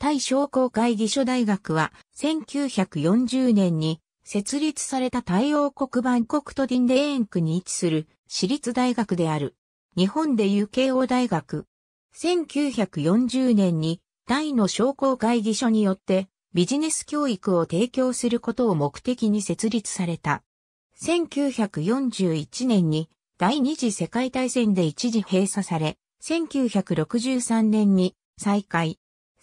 タイ商工会議所大学は1940年に設立された太陽国バ国コクとディンデーン区に位置する私立大学である。日本で有形王大学。1940年にタイの商工会議所によってビジネス教育を提供することを目的に設立された。1941年に第二次世界大戦で一時閉鎖され、1963年に再開。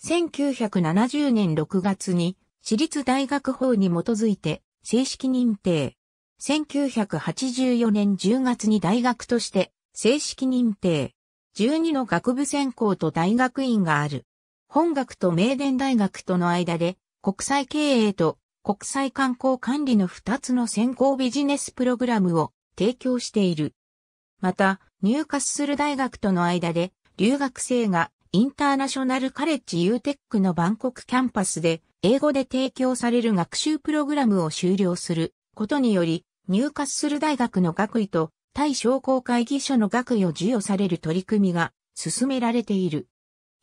1970年6月に私立大学法に基づいて正式認定。1984年10月に大学として正式認定。12の学部専攻と大学院がある。本学と名電大学との間で国際経営と国際観光管理の2つの専攻ビジネスプログラムを提供している。また、入活する大学との間で留学生がインターナショナルカレッジユーテックのバンコクキャンパスで英語で提供される学習プログラムを終了することにより入活する大学の学位と対商工会議所の学位を授与される取り組みが進められている。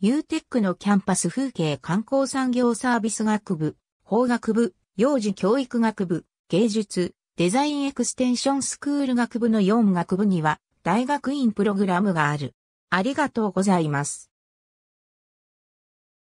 ユーテックのキャンパス風景観光産業サービス学部、法学部、幼児教育学部、芸術、デザインエクステンションスクール学部の4学部には大学院プログラムがある。ありがとうございます。